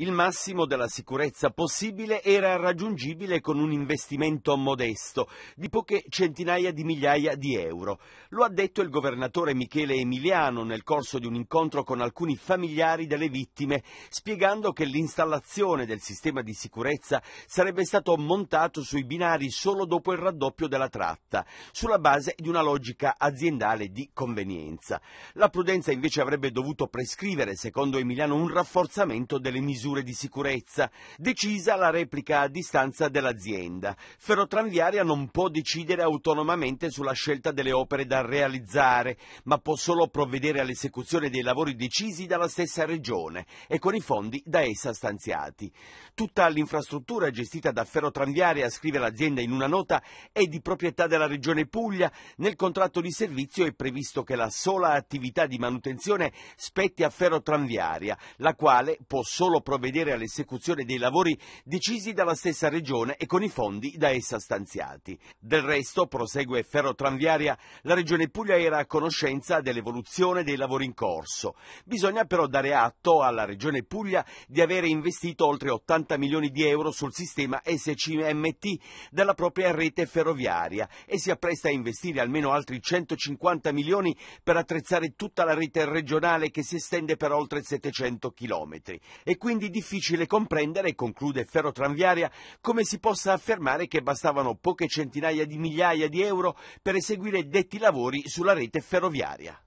Il massimo della sicurezza possibile era raggiungibile con un investimento modesto, di poche centinaia di migliaia di euro. Lo ha detto il governatore Michele Emiliano nel corso di un incontro con alcuni familiari delle vittime, spiegando che l'installazione del sistema di sicurezza sarebbe stato montato sui binari solo dopo il raddoppio della tratta, sulla base di una logica aziendale di convenienza. La prudenza invece avrebbe dovuto prescrivere, secondo Emiliano, un rafforzamento delle misure misure di sicurezza, decisa la replica a distanza dell'azienda. Ferrotranviaria non può decidere autonomamente sulla scelta delle opere da realizzare, ma può solo provvedere all'esecuzione dei lavori decisi dalla stessa regione e con i fondi da essa stanziati. Tutta l'infrastruttura gestita da Ferrotranviaria, scrive l'azienda in una nota, è di proprietà della regione Puglia. Nel contratto di servizio è previsto che la sola attività di manutenzione spetti a Ferrotranviaria, la quale può solo provvedere provvedere all'esecuzione dei lavori decisi dalla stessa regione e con i fondi da essa stanziati. Del resto, prosegue Ferrotranviaria, la regione Puglia era a conoscenza dell'evoluzione dei lavori in corso. Bisogna però dare atto alla regione Puglia di avere investito oltre 80 milioni di euro sul sistema SCMT della propria rete ferroviaria e si appresta a investire almeno altri 150 milioni per attrezzare tutta la rete regionale che si estende per oltre 700 chilometri. E quindi quindi difficile comprendere, conclude Ferrotranviaria, come si possa affermare che bastavano poche centinaia di migliaia di euro per eseguire detti lavori sulla rete ferroviaria.